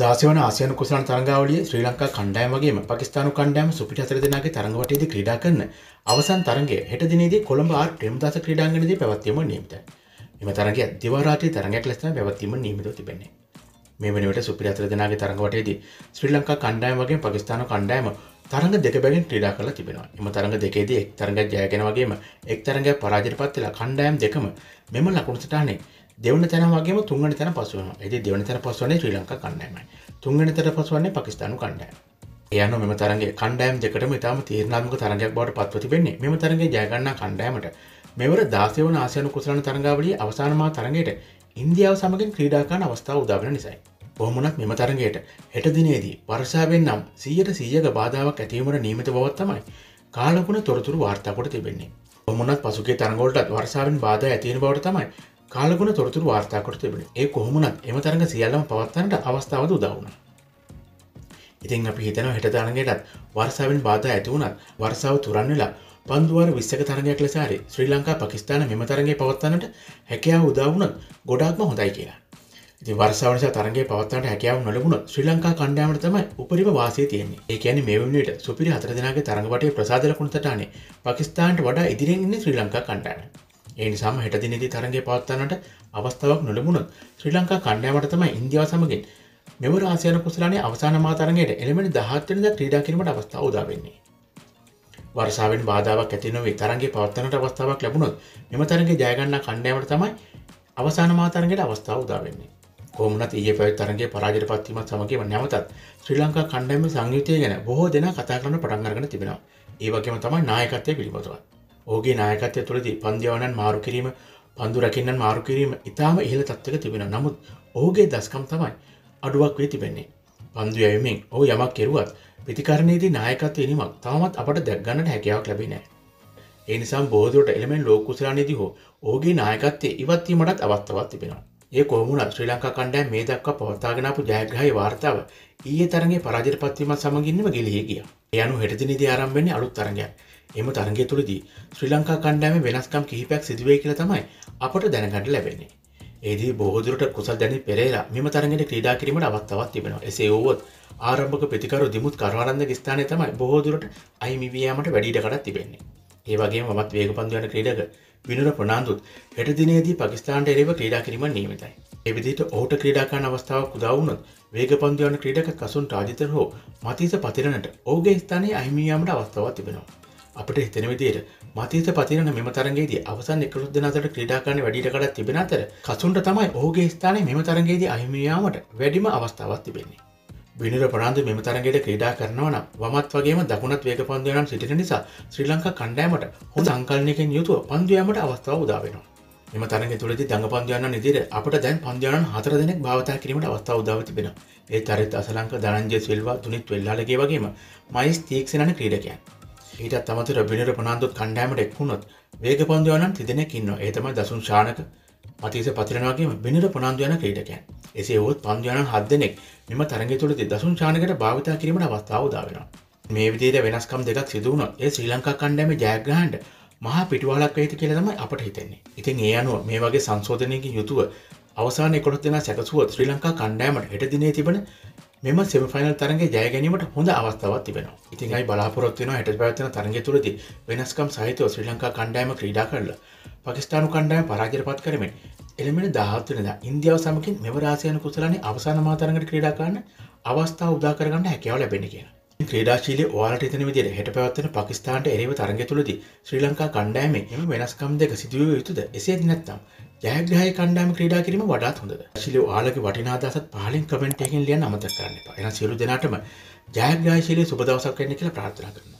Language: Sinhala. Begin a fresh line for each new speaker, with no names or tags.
දාසවන ආසියන කුසලන් තරගාවලිය ශ්‍රී ලංකා කණ්ඩායම වගේම පකිස්ානු කණ්ඩායම සුපිට අතර දෙනාගේ තරඟවටයේද ක්‍රීඩා කරන අවසන් තරගය හෙට දිනේදී කොළඹ ආර් ප්‍රේමදාස ක්‍රීඩාංගණයේදී පැවැත්වීම නියමිතයි. මෙම තරගය දිවාරාත්‍රී තරගයක් ලෙස පැවැත්වීම නියමිතව තිබෙන්නේ. මේ වෙනුවට සුපිට අතර දෙනාගේ තරඟවටයේදී ශ්‍රී ලංකා කණ්ඩායම වගේම පකිස්ානු කණ්ඩායම තරඟ දෙක බැගින් ක්‍රීඩා කරලා තිබෙනවා. එම තරඟ දෙකේදී එක් තරඟයක් ජයගෙන වගේම එක් තරඟයක් පරාජයට පත් වෙලා කණ්ඩායම් දෙකම මෙම ලකුණු සටහනේ දෙවන තැන වගේ තුන්ගන තැන පසුවන ඇති දෙවන තැන පස්වන්නේ ශ්‍රී ලංකා කණ්ඩෑමයි තුන්ගන තැන පසුවන්නේ පකිස්ානු කණ්ඩෑම යන මෙම තරගේ කණ්ඩෑම් දෙකටම ඉතාම තීරණාමක තරගයක් බවට පත්වතිබෙන්නේ මෙම තරගේ ජයගන්නා කණ්ඩෑමට මෙවර දාසයවන ආසයනු කුසලන තරගාවලි අවසානමා තරගයට ඉන්දියාව සමගින් ක්‍රීඩාකාන අවස්ථාව උදාගෙන නිසයි. බොහමුණක් මෙම තරගයට හෙටදිනේදී වර්ෂාවෙන් නම් සීයට සීයක බාධාවක් ඇතිවීමට නීමිත බවත් තමයි කාලකුණ තොරතුරු වාර්තාකොට තිබෙන්නේ. බොමුණත් පසුගේ තරගොලටත් වර්ෂාවෙන් බාධ ඇතිෙන බවට තමයි කාලගුණ තොරතුර වාර්තාකොට තිබෙන ඒ කොහොමුණත් එම තරඟ සියල්ලම පවත්තන්ට අවස්ථාවද උදවුණ. ඉතින් අපි හිතන හටතරගයටත් වර්සාාවෙන් බාධ ඇතිවුණත් වර්සාාව තුරන් වෙලා පන්දුවර විස්සක තරගයක් ලෙසාරි ශ්‍රී ලංකා පකිස්ාන මෙම තරගේ පවත්වන්නට හැකයාව උදවුණත් ගොඩාක්ම හොඳයි කියලා. ඉති වර්සාවනස තරගේ පවත්තට හැකයාව නොලබුණ ශ්‍රී ලංකා කණ්ඩාමටතම උපරිම වාසය තියන්නේ ඒකැන මෙවනිට සුපිරි හතරදිනගේ තරඟවටේ ප්‍රසාදල කුණතටානේ පකිස්ාන්ට වඩා ඉදිරෙන්න්නේ ශ්‍රී ලංකා කණ්ඩාන. ඒ නිසාම හෙට දිනේදී තරඟය පවත්වන්නට අවස්ථාවක් නොලැබුණොත් ශ්‍රී ලංකා කණ්ඩායමට තමයි ඉන්දියාව සමගින් මෙවර ආසියානු කුසලානේ අවසාන මා තරඟයට එළඹෙන 17 වෙනිදා ක්‍රීඩා කිරීමට අවස්ථාව උදා වෙන්නේ. වර්ෂාවෙන් බාධාවක් ඇති නොවේ තරඟය පවත්වන්නට අවස්ථාවක් ලැබුණොත් මෙම තරඟය ජය ගන්නා කණ්ඩායමට තමයි අවසාන මා තරඟයට අවස්ථාව උදා වෙන්නේ. කොමනත් ඒ පැත් තරගේ පරාජයට පත්වීමත් සමගේම නැවතත් ශ්‍රී ලංකා කණ්ඩයම සංයුතය ගැන බොහෝ දෙනා කතා කරන පටන්ගරගෙන තිබෙනවා ඒවගේම තමයි නායකත්තය පිළිබඳවත්. ඕගේ නායකත්ය තුළදී පන්දිවනන් මාරු කිරීම පන්දු රකින්නන් මාරු කිරීම ඉතාම ඉහළ තත්වක තිබෙන නමුත් ඕගේ දස්කම් තමයි අඩුවක් වී තිබෙන්නේ. පන්දු ඇයුමෙන් ඕ යමක් කෙරුවත් පිතිකරණයේදී නායකත්ව නිමක් තාමත් අපට දැක්ගන්නට හැකියාවක් ලැබෙනෑ. එනිසාම් බෝධරට එළමෙන් ලෝකුසරණයේදී හෝ ඕගේ නායකත්තේ ඉවත්වීමටත් අවස්ථවත් තිබෙනවා. ඒ කොමුණත් ශ්‍රී ලංකා කණ්ඩෑ මේ දක්වා පවතාගෙනපු ජයග්‍රහහි වාර්තාව ඊය තරගේ පරාජර පත්වීම සමගින්ම ගෙලිය ගිය යනු හෙටදිනිදි ආරම්වෙන්නේ අලුත් තරගයක් එම තරගය තුළදී ශ්‍රී ලංකා කණ්ඩෑම වෙනස්කම් කිහිපයක් සිදුවේ කියල තමයි අපට දැනගට ලැබෙන්නේ ඒදී බෝදුරට කුසල් දැනි පෙරේලා මෙම තරගට ක්‍රඩා කිරීමට අවත්තවත් තිබෙන එසේ වුවත් ආරම්භක ප්‍රතිකරු දිමුත් කරවාරන්ද ස්ථානය තමයි බෝදුරට අයිමිවයාමට වැඩිටකටත් තිබෙන්නේ ඒවගේ මත් වේග පන්දුවන ක්‍රඩක විනුර ප්‍රනාාන්දුත් හෙට දිනේදී පකිස්ාන්ට එරව ක්‍රීඩා කිරීම නීමතයි. එවිදිට ඔහුට ක්‍රීඩාකාන අවස්ථාව කුදවුණුත් වේග පන්දිවන ක්‍රීඩක කසුන් රාජිතර හෝ මතීස පතිරණට ඕගේ ස්ථානය අහිමියයාමට අවස්ථාව තිබෙනවා. අපට හිතන විදියට මතීත පතිරන මෙම තරගේද අවසන් එකකුත් දෙනතට ක්‍රඩාකාන වැඩිට කඩත් තිබෙන අතර කසුන්ට තමයි ඕගේ ස්ථානය මෙම තරගේද අහිමියයාමට වැඩිම අවස්ථාවත් තිබෙන්නේ. විනිර පරාන්දු මෙම තරගයට ක්‍රඩා කරනවන වමත් වගේ දකුණත් වේක පන්දයනම් සිටින නිසා ශ්‍රී ලංකා කණ්ඩෑමට හො සංකල්නයකෙන් යුතුව පන්දයාමට අවස්ථාව උදාවෙනවා. එම තරග තුළද දඟ පන්දයන්න නිදිර අපට දැන් පන්දයන හතර දෙනෙක් භාවතා කිරීමට අවස්ථාව උදාව තිබෙන ඒ තරත් අසලංක දරංජය සිල්වා තුනිත් වෙල්ලාලගේ වගේම මයිස් තීක්ෂණන ක්‍රීඩකයන්. ඊටත් තමතර බිනිර පනාන්දුත් කණ්ඩෑමට එක්වුණොත් වේග පන්දයනන් තිදෙනෙක් ඉන්න ඒතම දසුන් ශානක පතිස පතිරනවාගේ බිනිර පොනන්දු යන ක්‍රීඩකයන්. එසේ වුත් පන්දුයනන් හත් දෙනෙක් මෙම තරග තුළද දසුන් චානකට භාවිතා කිරීමට අවස්ථාව දාවෙන. මේ විදියට වෙනස්කම් දෙකක් සිදුවනොත් ඒ ශ්‍රී ලංකා කණ්ඩෑම ජයග්‍රහන්ඩ මහා පිටවාලක් වෙයිති කියල තමයි අපට හිතෙන්නේ. ඉතින් ඒ අනුව මේ වගේ සංශෝධනයකින් යුතුව අවසාන කොත් දෙෙන සැකසුව ශ්‍රී ලංකා කණ්ඩෑමට හෙට දිනේ තිබන මෙම සෙමෆයිනල් තරගේ ජයගැනීමට හොඳ අවස්ථාවත් තිබෙන ඉතින්යි බලාපොරොත්වන හට පැත්වන තරග තුරද වෙනස්කම් සහිතව ශ්‍රී ලංකා කණ්ඩායම ක්‍රීඩා කරල පකිස්ානු කණ්ඩායම පරාජරපත් කරමෙන් එළමෙන දහත්වනද ඉන්දියාව සමකින් මෙවරාසියන කුසලනි අවසානමාතරගට ක්‍රීඩාකාන්න අවස්ථාව උදාකරගන්න හැකව ලැබෙන කියලා ක්‍රඩාශීල වාලට තන විදිර හට පවත්වන පකිස්ාන්ට එරව තරග තුළද ශ්‍රී ලංකා කණ්ඩෑමේ එම වෙනස්කම් දෙක සිදුව යුතුද එසේ නැත්තම් ජයග්‍රහය කණ්ඩෑම ක්‍රඩා කිරීම වඩාත් හොඳ ශිල යාලක වටිනාදසත් පහලින් කමෙන්ට්හන් ලිය අමත කරන්න එන සියලු දෙනාටම ජයග්‍රශීල සුබදවසක් කන්න කියලා ප්‍රාථනා කරන